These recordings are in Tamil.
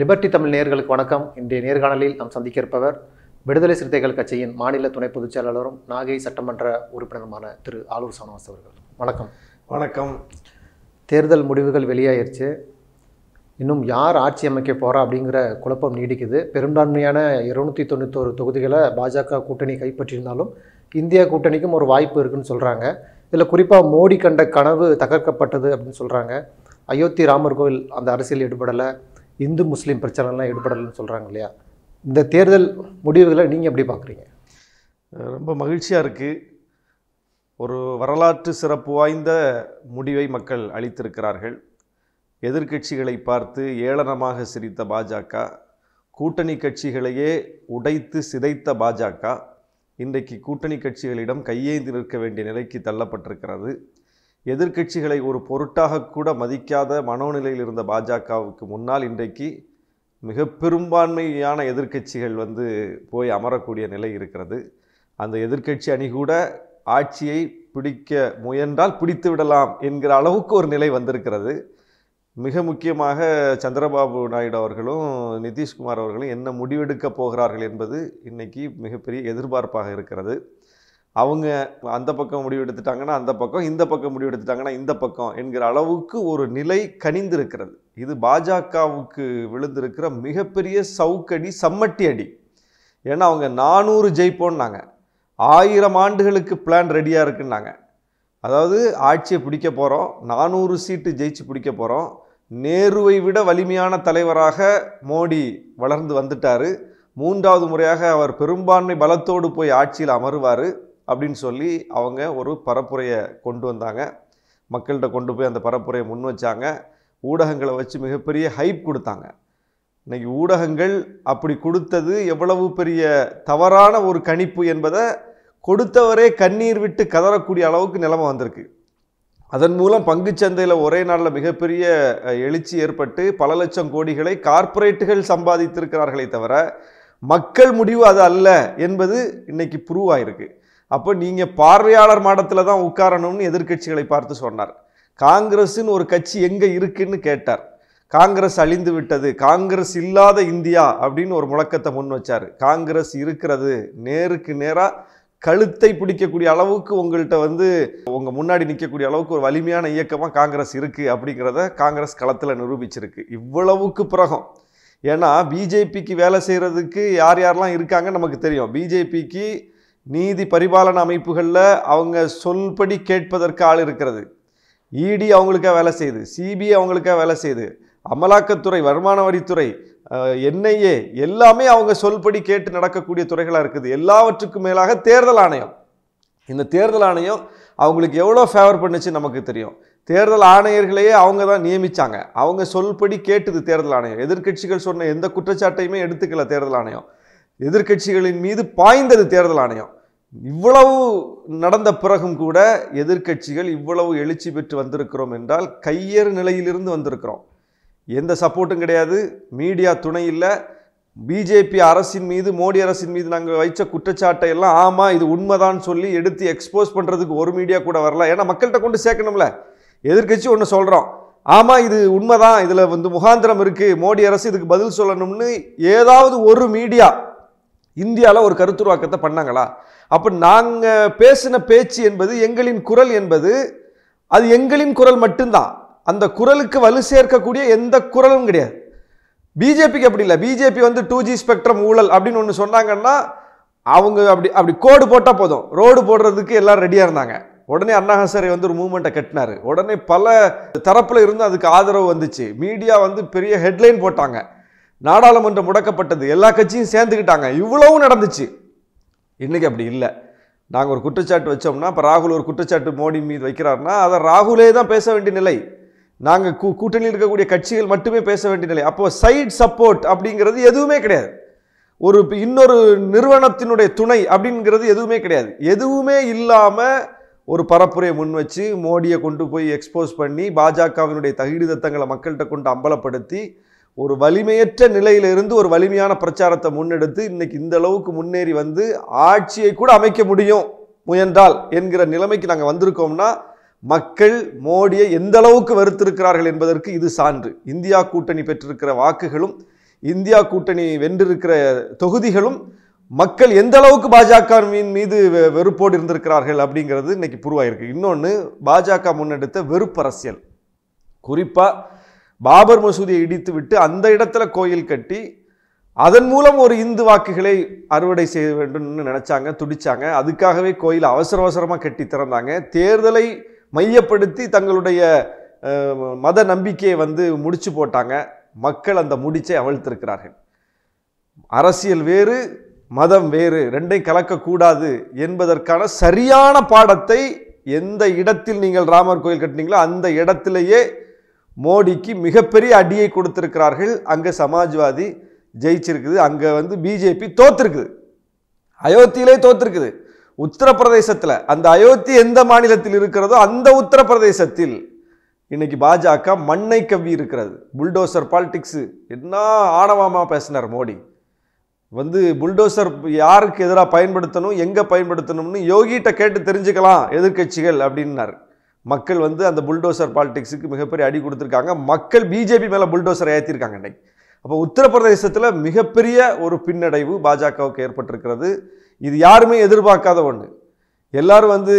லிபர்டி தமிழ் நேர்களுக்கு வணக்கம் இன்றைய நேர்காணலில் நாம் சந்திக்க இருப்பவர் விடுதலை சிறுத்தைகள் கட்சியின் மாநில துணை பொதுச் செயலாளரும் நாகை சட்டமன்ற உறுப்பினருமான திரு ஆலூர் சோனவாஸ் அவர்கள் வணக்கம் வணக்கம் தேர்தல் முடிவுகள் வெளியாயிருச்சு இன்னும் யார் ஆட்சி அமைக்க போகிறா அப்படிங்கிற குழப்பம் நீடிக்குது பெரும்பான்மையான இருநூற்றி தொண்ணூத்தோரு தொகுதிகளை பாஜக கூட்டணி கைப்பற்றியிருந்தாலும் இந்தியா கூட்டணிக்கும் ஒரு வாய்ப்பு இருக்குன்னு சொல்கிறாங்க இதில் குறிப்பாக மோடி கண்ட கனவு தகர்க்கப்பட்டது அப்படின்னு சொல்கிறாங்க அயோத்தி ராமர் கோவில் அந்த அரசியல் ஈடுபடலை இந்து முஸ்லீம் பிரச்சனைலாம் ஈடுபடலன்னு சொல்கிறாங்க இல்லையா இந்த தேர்தல் முடிவுகளை நீங்கள் எப்படி பார்க்குறீங்க ரொம்ப மகிழ்ச்சியாக இருக்குது ஒரு வரலாற்று சிறப்பு வாய்ந்த முடிவை மக்கள் அளித்திருக்கிறார்கள் எதிர்கட்சிகளை பார்த்து ஏளனமாக சிரித்த பாஜக கூட்டணி கட்சிகளையே உடைத்து சிதைத்த பாஜக இன்றைக்கு கூட்டணி கட்சிகளிடம் கையேந்தி நிற்க வேண்டிய நிலைக்கு தள்ளப்பட்டிருக்கிறது எதிர்க்கட்சிகளை ஒரு பொருட்டாக கூட மதிக்காத மனோநிலையில் இருந்த பாஜகவுக்கு முன்னால் இன்றைக்கு மிக பெரும்பான்மையான எதிர்க்கட்சிகள் வந்து போய் அமரக்கூடிய நிலை இருக்கிறது அந்த எதிர்க்கட்சி அணி கூட ஆட்சியை பிடிக்க முயன்றால் பிடித்து விடலாம் என்கிற அளவுக்கு ஒரு நிலை வந்திருக்கிறது மிக முக்கியமாக சந்திரபாபு நாயுடு அவர்களும் நிதிஷ்குமார் அவர்களும் என்ன முடிவெடுக்கப் போகிறார்கள் என்பது இன்றைக்கி மிகப்பெரிய எதிர்பார்ப்பாக இருக்கிறது அவங்க அந்த பக்கம் முடிவு எடுத்துட்டாங்கன்னா அந்த பக்கம் இந்த பக்கம் முடிவு எடுத்துட்டாங்கன்னா இந்த பக்கம் என்கிற அளவுக்கு ஒரு நிலை கனிந்திருக்கிறது இது பாஜகவுக்கு விழுந்திருக்கிற மிகப்பெரிய சவுக்கடி சம்மட்டி அடி ஏன்னா அவங்க நானூறு ஜெயிப்போன்னாங்க ஆயிரம் ஆண்டுகளுக்கு பிளான் ரெடியாக இருக்குன்னாங்க அதாவது ஆட்சியை பிடிக்க போகிறோம் நானூறு சீட்டு ஜெயிச்சு பிடிக்க போகிறோம் நேருவை விட வலிமையான தலைவராக மோடி வளர்ந்து வந்துட்டார் மூன்றாவது முறையாக அவர் பெரும்பான்மை பலத்தோடு போய் ஆட்சியில் அமருவார் அப்படின்னு சொல்லி அவங்க ஒரு பரப்புரையை கொண்டு வந்தாங்க மக்கள்கிட்ட கொண்டு போய் அந்த பரப்புரையை முன் வச்சாங்க ஊடகங்களை வச்சு மிகப்பெரிய ஹைப் கொடுத்தாங்க இன்றைக்கி ஊடகங்கள் அப்படி கொடுத்தது எவ்வளவு பெரிய தவறான ஒரு கணிப்பு என்பதை கொடுத்தவரே கண்ணீர் விட்டு கதறக்கூடிய அளவுக்கு நிலைமை வந்திருக்கு அதன் மூலம் சந்தையில் ஒரே நாளில் மிகப்பெரிய எழுச்சி ஏற்பட்டு பல லட்சம் கோடிகளை கார்ப்பரேட்டுகள் சம்பாதித்திருக்கிறார்களே தவிர மக்கள் முடிவு அது அல்ல என்பது இன்றைக்கி ப்ரூவ் ஆயிருக்கு அப்போ நீங்கள் பார்வையாளர் மாடத்தில் தான் உட்காரணும்னு எதிர்கட்சிகளை பார்த்து சொன்னார் காங்கிரஸின் ஒரு கட்சி எங்கே இருக்குன்னு கேட்டார் காங்கிரஸ் அழிந்து விட்டது காங்கிரஸ் இல்லாத இந்தியா அப்படின்னு ஒரு முழக்கத்தை முன் வச்சார் காங்கிரஸ் இருக்கிறது நேருக்கு நேராக கழுத்தை பிடிக்கக்கூடிய அளவுக்கு உங்கள்கிட்ட வந்து உங்கள் முன்னாடி நிற்கக்கூடிய அளவுக்கு ஒரு வலிமையான இயக்கமாக காங்கிரஸ் இருக்குது அப்படிங்கிறத காங்கிரஸ் களத்தில் நிரூபிச்சிருக்கு இவ்வளவுக்கு பிறகம் ஏன்னா பிஜேபிக்கு வேலை செய்கிறதுக்கு யார் யாரெல்லாம் இருக்காங்க நமக்கு தெரியும் பிஜேபிக்கு நீதி பரிபாலன அமைப்புகளில் அவங்க சொல்படி கேட்பதற்கு ஆள் இருக்கிறது இடி அவங்களுக்காக வேலை செய்யுது சிபிஐ அவங்களுக்காக வேலை செய்யுது அமலாக்கத்துறை வருமான வரித்துறை என்ஐஏ எல்லாமே அவங்க சொல்படி கேட்டு நடக்கக்கூடிய துறைகளாக இருக்குது எல்லாவற்றுக்கும் மேலாக தேர்தல் ஆணையம் இந்த தேர்தல் ஆணையம் அவங்களுக்கு எவ்வளோ ஃபேவர் பண்ணுச்சு நமக்கு தெரியும் தேர்தல் ஆணையர்களையே அவங்க தான் நியமித்தாங்க அவங்க சொல்படி கேட்டது தேர்தல் ஆணையம் எதிர்கட்சிகள் சொன்ன எந்த குற்றச்சாட்டையுமே எடுத்துக்கல தேர்தல் ஆணையம் எதிர்கட்சிகளின் மீது பாய்ந்தது தேர்தல் ஆணையம் இவ்வளவு நடந்த பிறகும் கூட எதிர்கட்சிகள் இவ்வளவு எழுச்சி பெற்று வந்திருக்கிறோம் என்றால் கையேறு நிலையிலிருந்து வந்திருக்கிறோம் எந்த சப்போர்ட்டும் கிடையாது மீடியா துணை இல்லை பிஜேபி அரசின் மீது மோடி அரசின் மீது நாங்கள் வைச்ச குற்றச்சாட்டை எல்லாம் ஆமாம் இது உண்மைதான் சொல்லி எடுத்து எக்ஸ்போஸ் பண்ணுறதுக்கு ஒரு மீடியா கூட வரல ஏன்னா மக்கள்கிட்ட கொண்டு சேர்க்கணும்ல எதிர்கட்சி ஒன்று சொல்கிறோம் ஆமாம் இது உண்மைதான் இதில் வந்து முகாந்திரம் இருக்குது மோடி அரசு இதுக்கு பதில் சொல்லணும்னு ஏதாவது ஒரு மீடியா இந்தியாவில் ஒரு கருத்துருவாக்கத்தை பண்ணாங்களா அப்போ நாங்கள் பேசின பேச்சு என்பது எங்களின் குரல் என்பது அது எங்களின் குரல் மட்டும்தான் அந்த குரலுக்கு வலு சேர்க்கக்கூடிய எந்த குரலும் கிடையாது பிஜேபிக்கு அப்படி இல்லை பிஜேபி வந்து டூ ஜி ஸ்பெக்ட்ரம் ஊழல் அப்படின்னு ஒன்று சொன்னாங்கன்னா அவங்க அப்படி அப்படி கோடு போட்டால் போதும் ரோடு போடுறதுக்கு எல்லோரும் ரெடியாக இருந்தாங்க உடனே அண்ணாஹாசரை வந்து ஒரு மூமெண்ட்டை கட்டினார் உடனே பல தரப்பில் இருந்து அதுக்கு ஆதரவு வந்துச்சு மீடியா வந்து பெரிய ஹெட்லைன் போட்டாங்க நாடாளுமன்றம் முடக்கப்பட்டது எல்லா கட்சியும் சேர்ந்துக்கிட்டாங்க இவ்வளவும் நடந்துச்சு இன்றைக்கி அப்படி இல்லை நாங்கள் ஒரு குற்றச்சாட்டு வச்சோம்னா இப்போ ராகுல் ஒரு குற்றச்சாட்டு மோடி மீது வைக்கிறாருன்னா அதை ராகுலே தான் பேச வேண்டிய நிலை நாங்கள் கூ கூட்டணியில் இருக்கக்கூடிய கட்சிகள் மட்டுமே பேச வேண்டிய நிலை அப்போது சைட் சப்போர்ட் அப்படிங்கிறது எதுவுமே கிடையாது ஒரு இன்னொரு நிறுவனத்தினுடைய துணை அப்படிங்கிறது எதுவுமே கிடையாது எதுவுமே இல்லாமல் ஒரு பரப்புரையை முன் வச்சு மோடியை கொண்டு போய் எக்ஸ்போஸ் பண்ணி பாஜகவினுடைய தகிடு தத்தங்களை மக்கள்கிட்ட கொண்டு அம்பலப்படுத்தி ஒரு வலிமையற்ற நிலையிலிருந்து ஒரு வலிமையான பிரச்சாரத்தை முன்னெடுத்து இன்னைக்கு இந்த அளவுக்கு முன்னேறி வந்து ஆட்சியை கூட அமைக்க முடியும் முயன்றால் என்கிற நிலைமைக்கு நாங்கள் வந்திருக்கோம்னா மக்கள் மோடியை எந்த அளவுக்கு வெறுத்திருக்கிறார்கள் என்பதற்கு இது சான்று இந்தியா கூட்டணி பெற்றிருக்கிற வாக்குகளும் இந்தியா கூட்டணி வென்றிருக்கிற தொகுதிகளும் மக்கள் எந்த அளவுக்கு பாஜகவின் மீது வெறுப்போடு இருந்திருக்கிறார்கள் அப்படிங்கிறது இன்னைக்கு புருவாயிருக்கு இன்னொன்று பாஜக முன்னெடுத்த வெறுப்பரசியல் குறிப்பாக பாபர் மசூதியை இடித்து விட்டு அந்த இடத்துல கோயில் கட்டி அதன் மூலம் ஒரு இந்து வாக்குகளை அறுவடை செய்ய வேண்டும்னு நினச்சாங்க துடிச்சாங்க அதுக்காகவே கோயில் அவசர அவசரமாக கட்டி திறந்தாங்க தேர்தலை மையப்படுத்தி தங்களுடைய மத நம்பிக்கையை வந்து முடிச்சு போட்டாங்க மக்கள் அந்த முடிச்சை அவிழ்த்திருக்கிறார்கள் அரசியல் வேறு மதம் வேறு ரெண்டையும் கலக்கக்கூடாது என்பதற்கான சரியான பாடத்தை எந்த இடத்தில் நீங்கள் ராமர் கோயில் கட்டினீங்களோ அந்த இடத்திலேயே மோடிக்கு மிகப்பெரிய அடியை கொடுத்துருக்கிறார்கள் அங்கே சமாஜ்வாதி ஜெயிச்சிருக்குது அங்கே வந்து பிஜேபி தோத்துருக்குது அயோத்தியிலே தோத்துருக்குது உத்தரப்பிரதேசத்தில் அந்த அயோத்தி எந்த மாநிலத்தில் இருக்கிறதோ அந்த உத்தரப்பிரதேசத்தில் இன்னைக்கு பாஜக மண்ணை கவ்வி இருக்கிறது புல்டோசர் பாலிடிக்ஸு என்ன ஆணவமாக பேசினார் மோடி வந்து புல்டோசர் யாருக்கு எதிராக பயன்படுத்தணும் எங்கே பயன்படுத்தணும்னு யோகிட்ட கேட்டு தெரிஞ்சுக்கலாம் எதிர்கட்சிகள் அப்படின்னாரு மக்கள் வந்து அந்த புல்டோசர் பாலிடிக்ஸுக்கு மிகப்பெரிய அடி கொடுத்துருக்காங்க மக்கள் பிஜேபி மேலே புல்டோசர் ஏற்றிருக்காங்க இன்னைக்கு அப்போ உத்தரப்பிரதேசத்தில் மிகப்பெரிய ஒரு பின்னடைவு பாஜகவுக்கு ஏற்பட்டிருக்கிறது இது யாருமே எதிர்பார்க்காத ஒன்று எல்லாரும் வந்து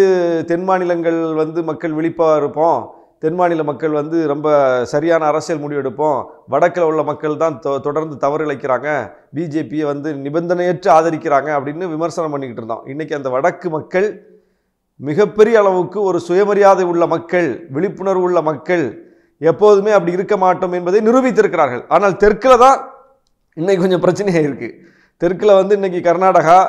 தென் மாநிலங்கள் வந்து மக்கள் விழிப்பாக இருப்போம் தென் மாநில மக்கள் வந்து ரொம்ப சரியான அரசியல் முடிவெடுப்போம் வடக்கில் உள்ள மக்கள் தான் தொடர்ந்து தவறு இழைக்கிறாங்க பிஜேபியை வந்து நிபந்தனையற்று ஆதரிக்கிறாங்க அப்படின்னு விமர்சனம் பண்ணிக்கிட்டு இருந்தோம் இன்றைக்கி அந்த வடக்கு மக்கள் மிகப்பெரிய அளவுக்கு ஒரு சுயமரியாதை உள்ள மக்கள் விழிப்புணர்வு உள்ள மக்கள் எப்போதுமே அப்படி இருக்க மாட்டோம் என்பதை நிரூபித்திருக்கிறார்கள் ஆனால் தெற்கில் தான் இன்னைக்கு கொஞ்சம் பிரச்சனையாக இருக்குது தெற்கில் வந்து இன்றைக்கி கர்நாடகா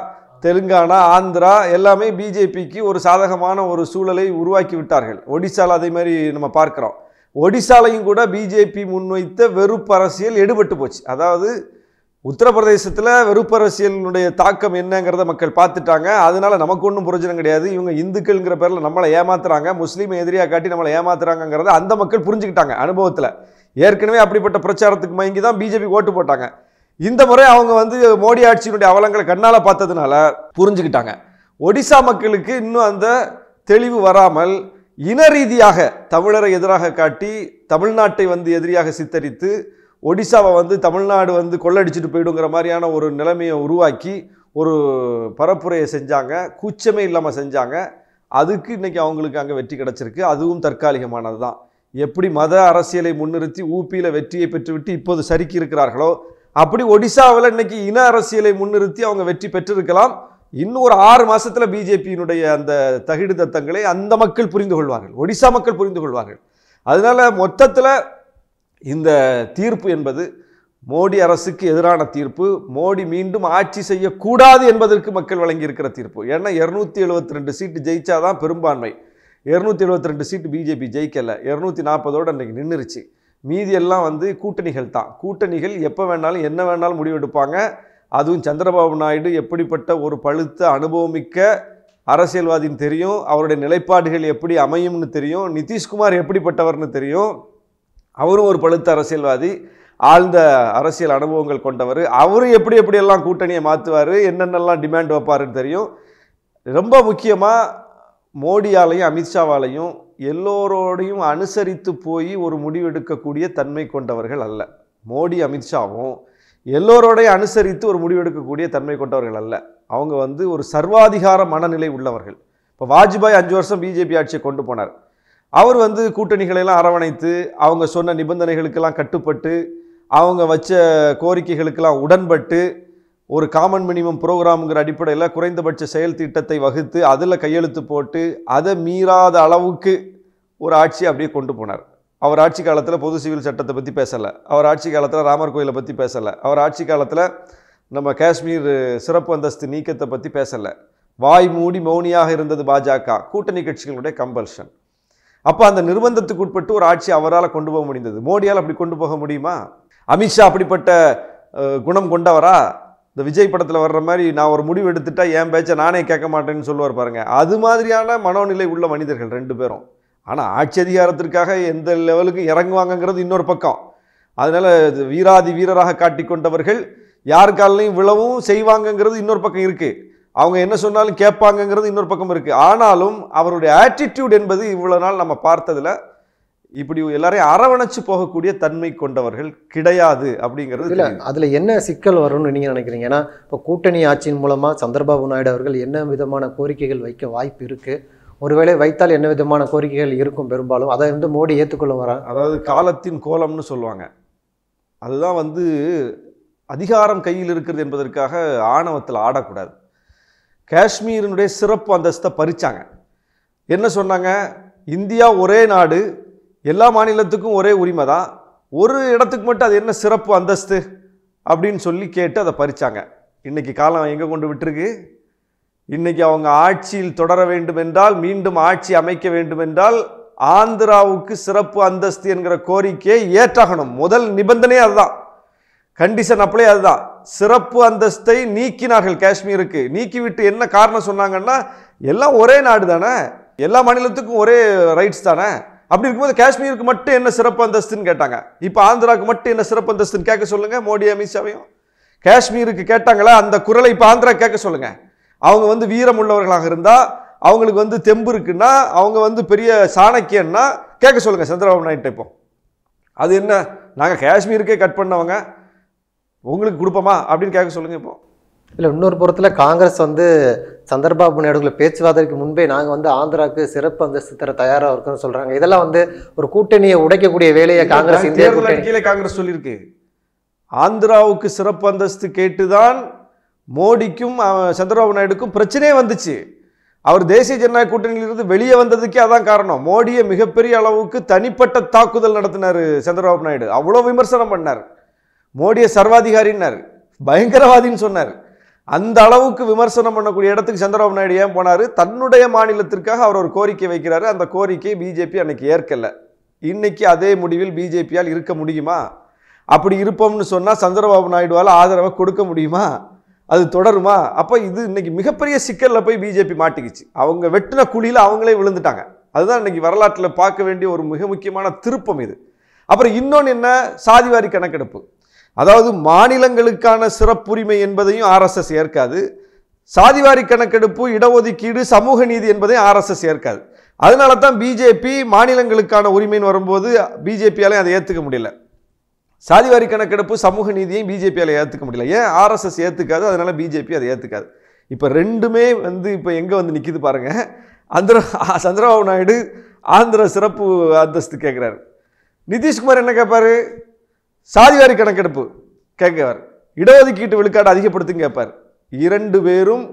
தெலுங்கானா ஆந்திரா எல்லாமே பிஜேபிக்கு ஒரு சாதகமான ஒரு சூழலை உருவாக்கி விட்டார்கள் ஒடிசாவில் அதே மாதிரி நம்ம பார்க்குறோம் ஒடிசாலையும் கூட பிஜேபி முன்வைத்த வெறுப்பு அரசியல் எடுபட்டு போச்சு அதாவது உத்தரப்பிரதேசத்தில் வெறுப்பரசியலினுடைய தாக்கம் என்னங்கிறத மக்கள் பார்த்துட்டாங்க அதனால நமக்கு ஒன்றும் பிரயோஜனம் கிடையாது இவங்க இந்துக்கள்ங்கிற பேரில் நம்மளை ஏமாத்துறாங்க முஸ்லீமை எதிரியாக காட்டி நம்மளை ஏமாத்துறாங்கிறத அந்த மக்கள் புரிஞ்சுக்கிட்டாங்க அனுபவத்தில் ஏற்கனவே அப்படிப்பட்ட பிரச்சாரத்துக்கு மயங்கி தான் பிஜேபி ஓட்டு போட்டாங்க இந்த முறை அவங்க வந்து மோடி ஆட்சியினுடைய அவலங்களை கண்ணால் பார்த்ததுனால புரிஞ்சுக்கிட்டாங்க ஒடிசா மக்களுக்கு இன்னும் அந்த தெளிவு வராமல் இன ரீதியாக தமிழரை எதிராக காட்டி தமிழ்நாட்டை வந்து எதிரியாக சித்தரித்து ஒடிசாவை வந்து தமிழ்நாடு வந்து கொள்ளடிச்சிட்டு போயிடுங்கிற மாதிரியான ஒரு நிலைமையை உருவாக்கி ஒரு பரப்புரையை செஞ்சாங்க கூச்சமே இல்லாமல் செஞ்சாங்க அதுக்கு இன்றைக்கி அவங்களுக்கு அங்கே வெற்றி கிடச்சிருக்கு அதுவும் தற்காலிகமானது தான் எப்படி மத அரசியலை முன்னிறுத்தி ஊபியில் வெற்றியை பெற்றுவிட்டு இப்போது சறுக்கி இருக்கிறார்களோ அப்படி ஒடிசாவில் இன்றைக்கி இன அரசியலை முன்னிறுத்தி அவங்க வெற்றி பெற்றிருக்கலாம் இன்னும் ஒரு ஆறு மாதத்தில் பிஜேபியினுடைய அந்த தகிடு தத்தங்களை அந்த மக்கள் புரிந்து கொள்வார்கள் ஒடிசா மக்கள் புரிந்து கொள்வார்கள் அதனால் மொத்தத்தில் இந்த தீர்ப்பு என்பது மோடி அரசுக்கு எதிரான தீர்ப்பு மோடி மீண்டும் ஆட்சி செய்யக்கூடாது என்பதற்கு மக்கள் வழங்கியிருக்கிற தீர்ப்பு ஏன்னா இரநூத்தி எழுபத்தி ரெண்டு சீட்டு ஜெயித்தாதான் பெரும்பான்மை இரநூத்தி எழுபத்தி ரெண்டு சீட்டு பிஜேபி ஜெயிக்கலை இரநூத்தி நாற்பதோடு அன்றைக்கி நின்றுருச்சு மீதி எல்லாம் வந்து கூட்டணிகள் தான் கூட்டணிகள் எப்போ வேணாலும் என்ன வேணாலும் முடிவெடுப்பாங்க அதுவும் சந்திரபாபு நாயுடு எப்படிப்பட்ட ஒரு பழுத்த அனுபவமிக்க அரசியல்வாதின்னு தெரியும் அவருடைய நிலைப்பாடுகள் எப்படி அமையும்னு தெரியும் நிதிஷ்குமார் எப்படிப்பட்டவர்னு தெரியும் அவரும் ஒரு பழுத்த அரசியல்வாதி ஆழ்ந்த அரசியல் அனுபவங்கள் கொண்டவர் அவரும் எப்படி எப்படியெல்லாம் கூட்டணியை மாற்றுவார் என்னென்னலாம் டிமாண்ட் வைப்பாருன்னு தெரியும் ரொம்ப முக்கியமாக மோடியாலையும் அமித்ஷாவாலையும் எல்லோரோடையும் அனுசரித்து போய் ஒரு முடிவெடுக்கக்கூடிய தன்மை கொண்டவர்கள் அல்ல மோடி அமித்ஷாவும் எல்லோரோடையும் அனுசரித்து ஒரு முடிவெடுக்கக்கூடிய தன்மை கொண்டவர்கள் அல்ல அவங்க வந்து ஒரு சர்வாதிகார மனநிலை உள்ளவர்கள் இப்போ வாஜ்பாய் அஞ்சு வருஷம் பிஜேபி ஆட்சியை கொண்டு போனார் அவர் வந்து எல்லாம் அரவணைத்து அவங்க சொன்ன நிபந்தனைகளுக்கெல்லாம் கட்டுப்பட்டு அவங்க வச்ச கோரிக்கைகளுக்கெல்லாம் உடன்பட்டு ஒரு காமன் மினிமம் ப்ரோக்ராமுங்கிற அடிப்படையில் குறைந்தபட்ச செயல் திட்டத்தை வகுத்து அதில் கையெழுத்து போட்டு அதை மீறாத அளவுக்கு ஒரு ஆட்சி அப்படியே கொண்டு போனார் அவர் ஆட்சி காலத்தில் பொது சிவில் சட்டத்தை பற்றி பேசலை அவர் ஆட்சி காலத்தில் ராமர் கோயிலை பற்றி பேசலை அவர் ஆட்சி காலத்தில் நம்ம காஷ்மீர் சிறப்பு அந்தஸ்து நீக்கத்தை பற்றி பேசலை வாய் மூடி மௌனியாக இருந்தது பாஜக கூட்டணி கட்சிகளுடைய கம்பல்ஷன் அப்போ அந்த நிர்பந்தத்துக்கு உட்பட்டு ஒரு ஆட்சி அவரால் கொண்டு போக முடிந்தது மோடியால் அப்படி கொண்டு போக முடியுமா அமித்ஷா அப்படிப்பட்ட குணம் கொண்டவரா இந்த விஜய் படத்தில் வர்ற மாதிரி நான் ஒரு முடிவு எடுத்துட்டா என் பேச்சை நானே கேட்க மாட்டேன்னு சொல்லுவார் பாருங்க அது மாதிரியான மனோநிலை உள்ள மனிதர்கள் ரெண்டு பேரும் ஆனால் ஆட்சி அதிகாரத்திற்காக எந்த லெவலுக்கு இறங்குவாங்கங்கிறது இன்னொரு பக்கம் அதனால் வீராதி வீரராக காட்டிக்கொண்டவர்கள் யார் காலையும் விழவும் செய்வாங்கங்கிறது இன்னொரு பக்கம் இருக்குது அவங்க என்ன சொன்னாலும் கேட்பாங்கங்கிறது இன்னொரு பக்கம் இருக்குது ஆனாலும் அவருடைய ஆட்டிடியூட் என்பது இவ்வளோ நாள் நம்ம பார்த்ததில் இப்படி எல்லாரையும் அரவணைச்சு போகக்கூடிய தன்மை கொண்டவர்கள் கிடையாது அப்படிங்கிறது இல்லை அதில் என்ன சிக்கல் வரும்னு நீங்கள் நினைக்கிறீங்க ஏன்னா இப்போ கூட்டணி ஆட்சியின் மூலமாக சந்திரபாபு நாயுடு அவர்கள் என்ன விதமான கோரிக்கைகள் வைக்க வாய்ப்பு இருக்குது ஒருவேளை வைத்தால் என்ன விதமான கோரிக்கைகள் இருக்கும் பெரும்பாலும் அதை வந்து மோடி ஏற்றுக்கொள்ள வரா அதாவது காலத்தின் கோலம்னு சொல்லுவாங்க அதுதான் வந்து அதிகாரம் கையில் இருக்கிறது என்பதற்காக ஆணவத்தில் ஆடக்கூடாது காஷ்மீரினுடைய சிறப்பு அந்தஸ்தை பறித்தாங்க என்ன சொன்னாங்க இந்தியா ஒரே நாடு எல்லா மாநிலத்துக்கும் ஒரே உரிமை தான் ஒரு இடத்துக்கு மட்டும் அது என்ன சிறப்பு அந்தஸ்து அப்படின்னு சொல்லி கேட்டு அதை பறித்தாங்க இன்றைக்கி காலம் எங்கே கொண்டு விட்டுருக்கு இன்றைக்கி அவங்க ஆட்சியில் தொடர வேண்டும் என்றால் மீண்டும் ஆட்சி அமைக்க வேண்டும் என்றால் ஆந்திராவுக்கு சிறப்பு அந்தஸ்து என்கிற கோரிக்கையை ஏற்றாகணும் முதல் நிபந்தனை அதுதான் கண்டிஷன் அப்ளை அதுதான் சிறப்பு அந்தஸ்தை நீக்கினார்கள் காஷ்மீருக்கு நீக்கிவிட்டு என்ன காரணம் சொன்னாங்கன்னா எல்லாம் ஒரே நாடு தானே எல்லா மாநிலத்துக்கும் ஒரே ரைட்ஸ் தானே அப்படி இருக்கும்போது காஷ்மீருக்கு மட்டும் என்ன சிறப்பு அந்தஸ்துன்னு கேட்டாங்க இப்போ ஆந்திராவுக்கு மட்டும் என்ன சிறப்பு அந்தஸ்துன்னு கேட்க சொல்லுங்கள் மோடி அமித்ஷாவையும் காஷ்மீருக்கு கேட்டாங்களா அந்த குரலை இப்போ ஆந்திரா கேட்க சொல்லுங்கள் அவங்க வந்து வீரம் உள்ளவர்களாக இருந்தால் அவங்களுக்கு வந்து தெம்பு இருக்குன்னா அவங்க வந்து பெரிய சாணக்கியன்னா கேட்க சொல்லுங்கள் சந்திரபாபு நாயுடு இப்போ அது என்ன நாங்கள் காஷ்மீருக்கே கட் பண்ணவங்க உங்களுக்கு கொடுப்போமா அப்படின்னு கேட்க சொல்லுங்கள் இப்போ இல்லை இன்னொரு புறத்தில் காங்கிரஸ் வந்து சந்திரபாபு நாயுடுகளை பேச்சுவார்த்தைக்கு முன்பே நாங்கள் வந்து ஆந்திராவுக்கு சிறப்பு அந்தஸ்து தர தயாராக இருக்குன்னு சொல்கிறாங்க இதெல்லாம் வந்து ஒரு கூட்டணியை உடைக்கக்கூடிய வேலையை காங்கிரஸ் கீழே காங்கிரஸ் சொல்லியிருக்கு ஆந்திராவுக்கு சிறப்பு அந்தஸ்து கேட்டு தான் மோடிக்கும் சந்திரபாபு நாயுடுக்கும் பிரச்சனையே வந்துச்சு அவர் தேசிய ஜனநாயக கூட்டணியிலிருந்து வெளியே வந்ததுக்கே அதான் காரணம் மோடியை மிகப்பெரிய அளவுக்கு தனிப்பட்ட தாக்குதல் நடத்தினார் சந்திரபாபு நாயுடு அவ்வளோ விமர்சனம் பண்ணார் மோடியை சர்வாதிகாரின்னார் பயங்கரவாதின்னு சொன்னார் அந்த அளவுக்கு விமர்சனம் பண்ணக்கூடிய இடத்துக்கு சந்திரபாபு நாயுடு ஏன் போனார் தன்னுடைய மாநிலத்திற்காக அவர் ஒரு கோரிக்கை வைக்கிறாரு அந்த கோரிக்கையை பிஜேபி அன்னைக்கு ஏற்கலை இன்னைக்கு அதே முடிவில் பிஜேபியால் இருக்க முடியுமா அப்படி இருப்போம்னு சொன்னால் சந்திரபாபு நாயுடுவால் ஆதரவை கொடுக்க முடியுமா அது தொடருமா அப்போ இது இன்னைக்கு மிகப்பெரிய சிக்கலில் போய் பிஜேபி மாட்டிக்கிச்சு அவங்க வெட்டின குழியில் அவங்களே விழுந்துட்டாங்க அதுதான் இன்னைக்கு வரலாற்றில் பார்க்க வேண்டிய ஒரு மிக முக்கியமான திருப்பம் இது அப்புறம் இன்னொன்று என்ன சாதிவாரி கணக்கெடுப்பு அதாவது மாநிலங்களுக்கான சிறப்புரிமை என்பதையும் ஆர்எஸ்எஸ் ஏற்காது சாதிவாரி கணக்கெடுப்பு இடஒதுக்கீடு சமூக நீதி என்பதையும் ஆர்எஸ்எஸ் ஏற்காது அதனால தான் பிஜேபி மாநிலங்களுக்கான உரிமைன்னு வரும்போது பிஜேபியாலையும் அதை ஏற்றுக்க முடியல சாதிவாரி கணக்கெடுப்பு சமூக நீதியையும் பிஜேபியால் ஏற்றுக்க முடியல ஏன் ஆர்எஸ்எஸ் ஏற்றுக்காது அதனால் பிஜேபி அதை ஏற்றுக்காது இப்போ ரெண்டுமே வந்து இப்போ எங்கே வந்து நிற்கிது பாருங்கள் அந்த சந்திரபாபு நாயுடு ஆந்திர சிறப்பு அந்தஸ்து கேட்குறாரு நிதிஷ்குமார் என்ன கேட்பாரு சாதிவாரி கணக்கெடுப்பு கேட்கவர் இடஒதுக்கீட்டு விழுக்காடு அதிகப்படுத்துன்னு கேட்பார் இரண்டு பேரும்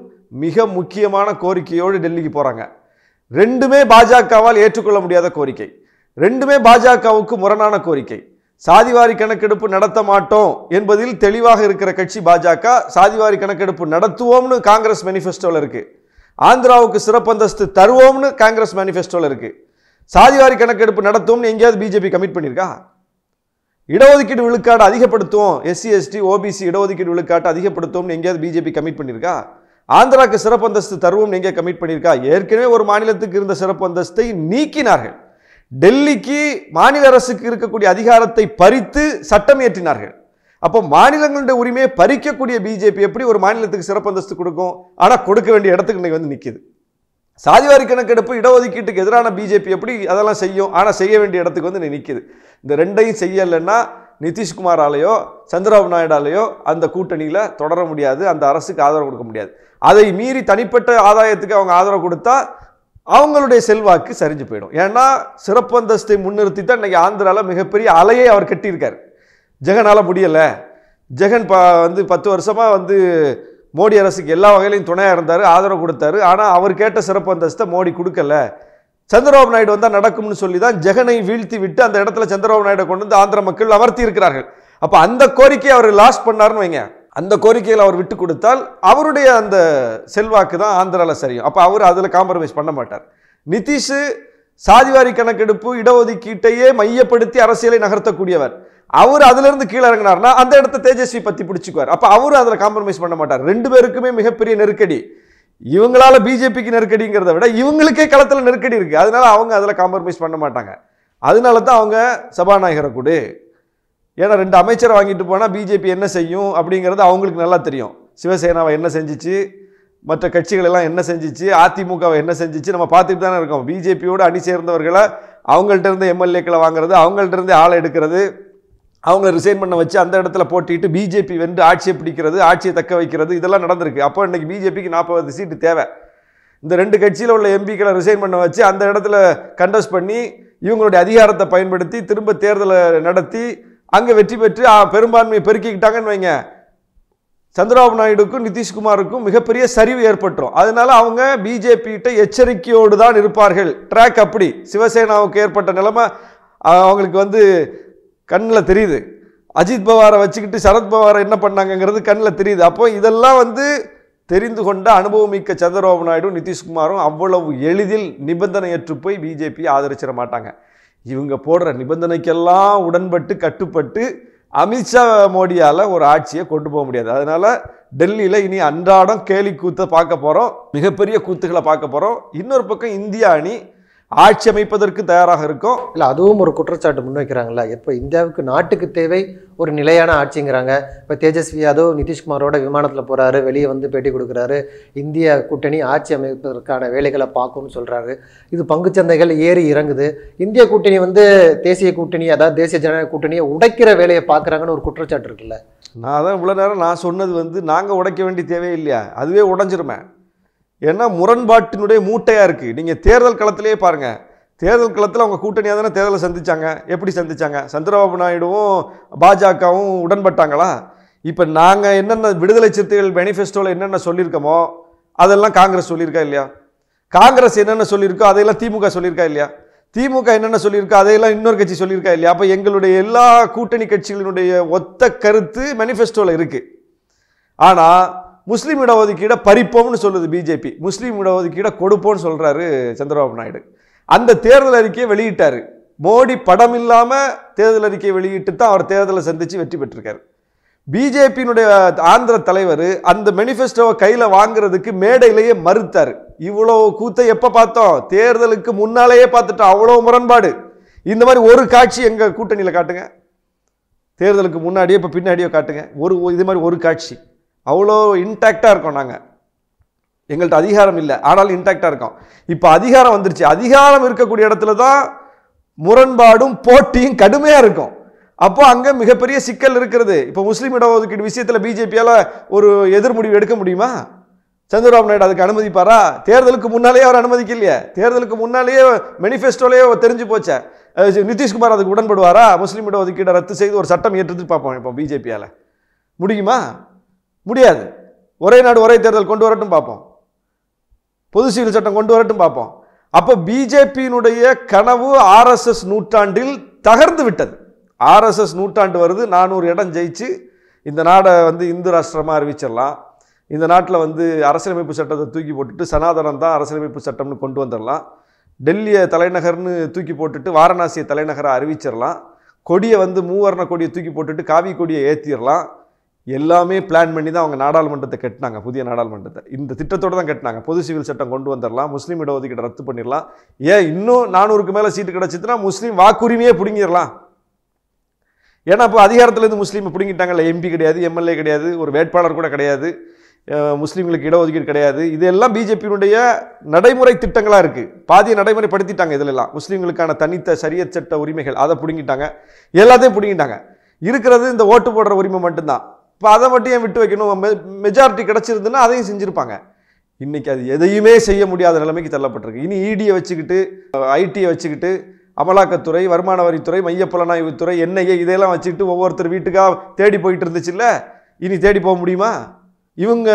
மிக முக்கியமான கோரிக்கையோடு டெல்லிக்கு போகிறாங்க ரெண்டுமே பாஜகவால் ஏற்றுக்கொள்ள முடியாத கோரிக்கை ரெண்டுமே பாஜகவுக்கு முரணான கோரிக்கை சாதிவாரி கணக்கெடுப்பு நடத்த மாட்டோம் என்பதில் தெளிவாக இருக்கிற கட்சி பாஜக சாதிவாரி கணக்கெடுப்பு நடத்துவோம்னு காங்கிரஸ் மேனிஃபெஸ்டோவில் இருக்குது ஆந்திராவுக்கு சிறப்பந்தஸ்து தருவோம்னு காங்கிரஸ் மேனிஃபெஸ்டோவில் இருக்குது சாதிவாரி கணக்கெடுப்பு நடத்தும்னு எங்கேயாவது பிஜேபி கமிட் பண்ணியிருக்கா இடஒதுக்கீடு விழுக்காடு அதிகப்படுத்தும் எஸ்சி எஸ்டி ஓபிசி இடஒதுக்கீடு விழுக்காட்டை அதிகப்படுத்தும்னு எங்கேயாவது பிஜேபி கமிட் பண்ணியிருக்கா ஆந்திராவுக்கு சிறப்பு அந்தஸ்து தருவோம் எங்கே கமிட் பண்ணியிருக்கா ஏற்கனவே ஒரு மாநிலத்துக்கு இருந்த சிறப்பு அந்தஸ்தை நீக்கினார்கள் டெல்லிக்கு மாநில அரசுக்கு இருக்கக்கூடிய அதிகாரத்தை பறித்து சட்டம் ஏற்றினார்கள் அப்போ மாநிலங்களுடைய உரிமையை பறிக்கக்கூடிய பிஜேபி எப்படி ஒரு மாநிலத்துக்கு சிறப்பு அந்தஸ்து கொடுக்கும் ஆனால் கொடுக்க வேண்டிய இடத்துக்கு இன்னைக்கு வந்து நிற்கிது சாதிவாரி கணக்கெடுப்பு இடஒதுக்கீட்டுக்கு எதிரான பிஜேபி எப்படி அதெல்லாம் செய்யும் ஆனால் செய்ய வேண்டிய இடத்துக்கு வந்து நிற்கிது இந்த ரெண்டையும் செய்யலைன்னா நிதிஷ்குமாராலேயோ சந்திரபாபு நாயுடாலேயோ அந்த கூட்டணியில் தொடர முடியாது அந்த அரசுக்கு ஆதரவு கொடுக்க முடியாது அதை மீறி தனிப்பட்ட ஆதாயத்துக்கு அவங்க ஆதரவு கொடுத்தா அவங்களுடைய செல்வாக்கு சரிஞ்சு போயிடும் ஏன்னா சிறப்பு அந்தஸ்தை முன்னிறுத்தி தான் இன்றைக்கி ஆந்திராவில் மிகப்பெரிய அலையை அவர் கட்டியிருக்கார் ஜெகனால் முடியலை ஜெகன் ப வந்து பத்து வருஷமாக வந்து மோடி அரசுக்கு எல்லா வகையிலையும் துணையாக இருந்தார் ஆதரவு கொடுத்தாரு ஆனால் அவர் கேட்ட சிறப்பு அந்தஸ்தை மோடி கொடுக்கல சந்திரபாபு நாயுடு வந்தால் நடக்கும்னு சொல்லி தான் ஜெகனை வீழ்த்தி விட்டு அந்த இடத்துல சந்திரபாபு நாயுடு கொண்டு வந்து ஆந்திர மக்கள் அமர்த்தி இருக்கிறார்கள் அப்போ அந்த கோரிக்கையை அவர் லாஸ் பண்ணார்னு வைங்க அந்த கோரிக்கையில் அவர் விட்டு கொடுத்தால் அவருடைய அந்த செல்வாக்கு தான் ஆந்திராவில் சரியும் அப்போ அவர் அதில் காம்ப்ரமைஸ் பண்ண மாட்டார் நிதிஷு சாதிவாரி கணக்கெடுப்பு இடஒதுக்கீட்டையே மையப்படுத்தி அரசியலை நகர்த்தக்கூடியவர் அவர் அதிலிருந்து கீழே இறங்கினார்னா அந்த இடத்த தேஜஸ்வி பற்றி பிடிச்சிக்குவார் அப்போ அவரும் அதில் காம்ப்ரமைஸ் பண்ண மாட்டார் ரெண்டு பேருக்குமே மிகப்பெரிய நெருக்கடி இவங்களால பிஜேபிக்கு நெருக்கடிங்கிறத விட இவங்களுக்கே களத்தில் நெருக்கடி இருக்குது அதனால அவங்க அதில் காம்ப்ரமைஸ் பண்ண மாட்டாங்க அதனால தான் அவங்க சபாநாயகரை கொடு ஏன்னா ரெண்டு அமைச்சரை வாங்கிட்டு போனால் பிஜேபி என்ன செய்யும் அப்படிங்கிறது அவங்களுக்கு நல்லா தெரியும் சிவசேனாவை என்ன செஞ்சிச்சு மற்ற கட்சிகள் எல்லாம் என்ன செஞ்சிச்சு அதிமுகவை என்ன செஞ்சிச்சு நம்ம பார்த்துட்டு தானே இருக்கோம் பிஜேபியோடு அணி சேர்ந்தவர்களை அவங்கள்ட்ட இருந்து எம்எல்ஏக்களை வாங்குறது அவங்கள்ட்ட இருந்து ஆளை எடுக்கிறது அவங்களை ரிசைன் பண்ண வச்சு அந்த இடத்துல போட்டிட்டு பிஜேபி வென்று ஆட்சியை பிடிக்கிறது ஆட்சியை தக்க வைக்கிறது இதெல்லாம் நடந்திருக்கு அப்போ இன்றைக்கி பிஜேபிக்கு நாற்பது சீட்டு தேவை இந்த ரெண்டு கட்சியில் உள்ள எம்பிக்களை ரிசைன் பண்ண வச்சு அந்த இடத்துல கண்டஸ்ட் பண்ணி இவங்களுடைய அதிகாரத்தை பயன்படுத்தி திரும்ப தேர்தலை நடத்தி அங்கே வெற்றி பெற்று பெரும்பான்மையை பெருக்கிக்கிட்டாங்கன்னு வைங்க சந்திரபாபு நாயுடுக்கும் நிதிஷ்குமாருக்கும் மிகப்பெரிய சரிவு ஏற்பட்டுரும் அதனால அவங்க பிஜேபிகிட்ட எச்சரிக்கையோடு தான் இருப்பார்கள் ட்ராக் அப்படி சிவசேனாவுக்கு ஏற்பட்ட நிலைமை அவங்களுக்கு வந்து கண்ணில் தெரியுது அஜித் பவாரை வச்சுக்கிட்டு சரத்பவாரை என்ன பண்ணாங்கங்கிறது கண்ணில் தெரியுது அப்போ இதெல்லாம் வந்து தெரிந்து கொண்ட அனுபவமிக்க சந்திரபாபு நாயுடு நிதிஷ்குமாரும் அவ்வளவு எளிதில் நிபந்தனையற்று போய் பிஜேபி ஆதரிச்சிட மாட்டாங்க இவங்க போடுற நிபந்தனைக்கெல்லாம் உடன்பட்டு கட்டுப்பட்டு அமித்ஷா மோடியால் ஒரு ஆட்சியை கொண்டு போக முடியாது அதனால் டெல்லியில் இனி அன்றாடம் கேலி கூத்தை பார்க்க போகிறோம் மிகப்பெரிய கூத்துகளை பார்க்க போகிறோம் இன்னொரு பக்கம் இந்திய அணி ஆட்சி அமைப்பதற்கு தயாராக இருக்கும் இல்லை அதுவும் ஒரு குற்றச்சாட்டு முன்வைக்கிறாங்களா இப்போ இந்தியாவுக்கு நாட்டுக்கு தேவை ஒரு நிலையான ஆட்சிங்கிறாங்க இப்போ தேஜஸ்வி யாதவ் நிதிஷ்குமாரோட விமானத்தில் போகிறாரு வெளியே வந்து பேட்டி கொடுக்குறாரு இந்திய கூட்டணி ஆட்சி அமைப்பதற்கான வேலைகளை பார்க்கும்னு சொல்கிறாரு இது பங்கு சந்தைகள் ஏறி இறங்குது இந்திய கூட்டணி வந்து தேசிய கூட்டணி அதாவது தேசிய ஜனநாயக கூட்டணியை உடைக்கிற வேலையை பார்க்குறாங்கன்னு ஒரு குற்றச்சாட்டு இருக்குல்ல நான் அதான் இவ்வளோ நேரம் நான் சொன்னது வந்து நாங்கள் உடைக்க வேண்டிய தேவையில்லையா அதுவே உடைஞ்சிருமே ஏன்னா முரண்பாட்டினுடைய மூட்டையாக இருக்குது நீங்கள் தேர்தல் களத்திலே பாருங்கள் தேர்தல் களத்தில் அவங்க கூட்டணியாக தானே தேர்தலை சந்தித்தாங்க எப்படி சந்தித்தாங்க சந்திரபாபு நாயுடுவும் பாஜகவும் உடன்பட்டாங்களா இப்போ நாங்கள் என்னென்ன விடுதலை சிறுத்தைகள் மேனிஃபெஸ்டோவில் என்னென்ன சொல்லியிருக்கோமோ அதெல்லாம் காங்கிரஸ் சொல்லியிருக்கா இல்லையா காங்கிரஸ் என்னென்ன சொல்லியிருக்கோ அதையெல்லாம் திமுக சொல்லியிருக்கா இல்லையா திமுக என்னென்ன சொல்லியிருக்கோ அதையெல்லாம் இன்னொரு கட்சி சொல்லியிருக்கா இல்லையா அப்போ எங்களுடைய எல்லா கூட்டணி கட்சிகளினுடைய ஒத்த கருத்து மேனிஃபெஸ்டோவில் இருக்குது ஆனால் முஸ்லீம் இடஒதுக்கீடை பறிப்போம்னு சொல்லுது பிஜேபி முஸ்லீம் இடஒதுக்கீடை கொடுப்போம்னு சொல்கிறாரு சந்திரபாபு நாயுடு அந்த தேர்தல் அறிக்கையை வெளியிட்டார் மோடி படம் இல்லாமல் தேர்தல் அறிக்கையை வெளியிட்டு தான் அவர் தேர்தலை சந்தித்து வெற்றி பெற்றிருக்கார் பிஜேபியினுடைய ஆந்திர தலைவர் அந்த மெனிஃபெஸ்டோவை கையில் வாங்குறதுக்கு மேடையிலேயே மறுத்தார் இவ்வளோ கூத்தை எப்போ பார்த்தோம் தேர்தலுக்கு முன்னாலேயே பார்த்துட்டோம் அவ்வளோ முரண்பாடு இந்த மாதிரி ஒரு காட்சி எங்கள் கூட்டணியில் காட்டுங்க தேர்தலுக்கு முன்னாடியே இப்போ பின்னாடியோ காட்டுங்க ஒரு இது மாதிரி ஒரு காட்சி அவ்வளோ இன்டாக்டாக இருக்கோம் நாங்கள் எங்கள்கிட்ட அதிகாரம் இல்லை ஆனால் இன்டாக்டாக இருக்கோம் இப்போ அதிகாரம் வந்துருச்சு அதிகாரம் இருக்கக்கூடிய இடத்துல தான் முரண்பாடும் போட்டியும் கடுமையாக இருக்கும் அப்போ அங்கே மிகப்பெரிய சிக்கல் இருக்கிறது இப்போ முஸ்லீம் இடஒதுக்கீடு விஷயத்தில் பிஜேபியால் ஒரு எதிர் முடிவு எடுக்க முடியுமா சந்திரபாபு நாயுடு அதுக்கு அனுமதிப்பாரா தேர்தலுக்கு முன்னாலேயே அவர் அனுமதிக்கலையே தேர்தலுக்கு முன்னாலேயே மெனிஃபெஸ்டோலேயே தெரிஞ்சு போச்சே நிதிஷ்குமார் அதுக்கு உடன்படுவாரா முஸ்லீம் இடஒதுக்கீடை ரத்து செய்து ஒரு சட்டம் ஏற்றுறது பார்ப்போம் இப்போ பிஜேபியால் முடியுமா முடியாது ஒரே நாடு ஒரே தேர்தல் கொண்டு வரட்டும் பார்ப்போம் பொது சிவில் சட்டம் கொண்டு வரட்டும் பார்ப்போம் அப்போ பிஜேபியினுடைய கனவு ஆர்எஸ்எஸ் நூற்றாண்டில் தகர்ந்து விட்டது ஆர்எஸ்எஸ் நூற்றாண்டு வருது நானூறு இடம் ஜெயிச்சு இந்த நாடை வந்து இந்து ராஷ்டிரமாக அறிவிச்சிடலாம் இந்த நாட்டில் வந்து அரசியலமைப்பு சட்டத்தை தூக்கி போட்டுட்டு சனாதனம் தான் அரசியலமைப்பு சட்டம்னு கொண்டு வந்துடலாம் டெல்லியை தலைநகர்னு தூக்கி போட்டுட்டு வாரணாசியை தலைநகராக அறிவிச்சிடலாம் கொடியை வந்து மூவர்ண கொடியை தூக்கி போட்டுட்டு காவி கொடியை ஏற்றிடலாம் எல்லாமே பிளான் பண்ணி தான் அவங்க நாடாளுமன்றத்தை கட்டினாங்க புதிய நாடாளுமன்றத்தை இந்த திட்டத்தோடு தான் கட்டினாங்க பொது சிவில் சட்டம் கொண்டு வந்துடலாம் முஸ்லீம் இடஒதுக்கீடு ரத்து பண்ணிடலாம் ஏன் இன்னும் நானூறுக்கு மேலே சீட்டு கிடச்சிதுன்னா முஸ்லீம் வாக்குரிமையே பிடுங்கிடலாம் ஏன்னா இப்போ அதிகாரத்துலேருந்து முஸ்லீமை பிடுங்கிட்டாங்கல்ல எம்பி கிடையாது எம்எல்ஏ கிடையாது ஒரு வேட்பாளர் கூட கிடையாது முஸ்லீம்களுக்கு இடஒதுக்கீடு கிடையாது இதெல்லாம் பிஜேபியினுடைய நடைமுறை திட்டங்களாக இருக்குது பாதியை நடைமுறைப்படுத்திட்டாங்க இதிலெல்லாம் முஸ்லீம்களுக்கான தனித்த சரிய சட்ட உரிமைகள் அதை பிடுங்கிட்டாங்க எல்லாத்தையும் பிடுங்கிட்டாங்க இருக்கிறது இந்த ஓட்டு போடுற உரிமை மட்டும்தான் இப்போ அதை மட்டும் ஏன் விட்டு வைக்கணும் மெஜாரிட்டி கிடச்சிருந்துன்னா அதையும் செஞ்சுருப்பாங்க இன்றைக்கி அது எதையுமே செய்ய முடியாத நிலைமைக்கு தள்ளப்பட்டிருக்கு இனி இடியை e வச்சுக்கிட்டு ஐடியை வச்சுக்கிட்டு அமலாக்கத்துறை வருமான வரித்துறை மையப்புலனாய்வுத்துறை என்ஐஏ இதையெல்லாம் வச்சுக்கிட்டு ஒவ்வொருத்தர் வீட்டுக்காக தேடி போயிட்டு இருந்துச்சுல்ல இனி தேடி போக முடியுமா இவங்க